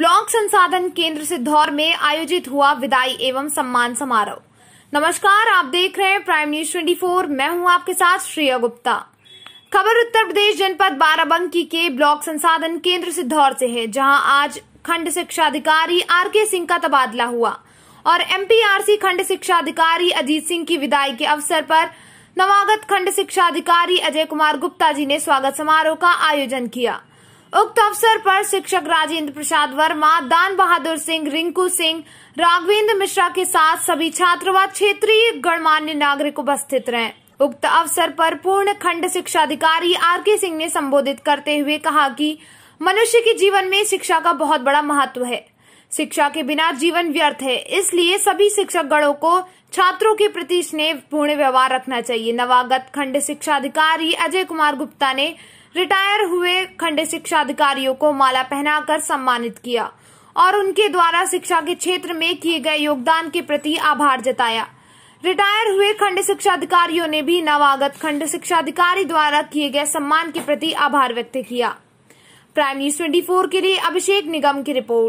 block संसाधन केंद्र सिद्धौर में आयोजित हुआ विदाई एवं सम्मान समारोह नमस्कार आप देख रहे हैं प्राइम न्यूज 24 मैं हूं आपके साथ श्रेया गुप्ता खबर उत्तर प्रदेश जनपद बाराबंकी के ब्लॉक संसाधन केंद्र सिद्धौर से है जहां आज खंड शिक्षा अधिकारी आर के सिंह का तबादला हुआ और एमपीआरसी खंड शिक्षा अधिकारी अजीत सिंह की विदाई के अवसर पर नवागत खंड शिक्षा अधिकारी अजय कुमार गुप्ता जी ने स्वागत समारोह का आयोजन किया उक्त अवसर पर शिक्षक राजेंद्र प्रसाद वर्मा दान बहादुर सिंह रिंकू सिंह राघवेंद्र मिश्रा के साथ सभी छात्र व क्षेत्रीय गणमान्य नागरिक उपस्थित रहे उक्त अवसर पर पूर्ण खंड शिक्षा अधिकारी आर के सिंह ने संबोधित करते हुए कहा कि मनुष्य के जीवन में शिक्षा का बहुत बड़ा महत्व है शिक्षा के बिना जीवन व्यर्थ है इसलिए सभी शिक्षक गणों को छात्रों के प्रति स्नेह पूर्ण व्यवहार रखना चाहिए नवागत खंड शिक्षा अधिकारी अजय कुमार गुप्ता ने रिटायर हुए खंड शिक्षा अधिकारियों को माला पहनाकर सम्मानित किया और उनके द्वारा शिक्षा के क्षेत्र में किए गए योगदान के प्रति आभार जताया रिटायर हुए खंड शिक्षा अधिकारियों ने भी नवागत खंड शिक्षा अधिकारी द्वारा किए गए सम्मान के प्रति आभार व्यक्त किया प्राइम न्यूज ट्वेंटी के लिए अभिषेक निगम की रिपोर्ट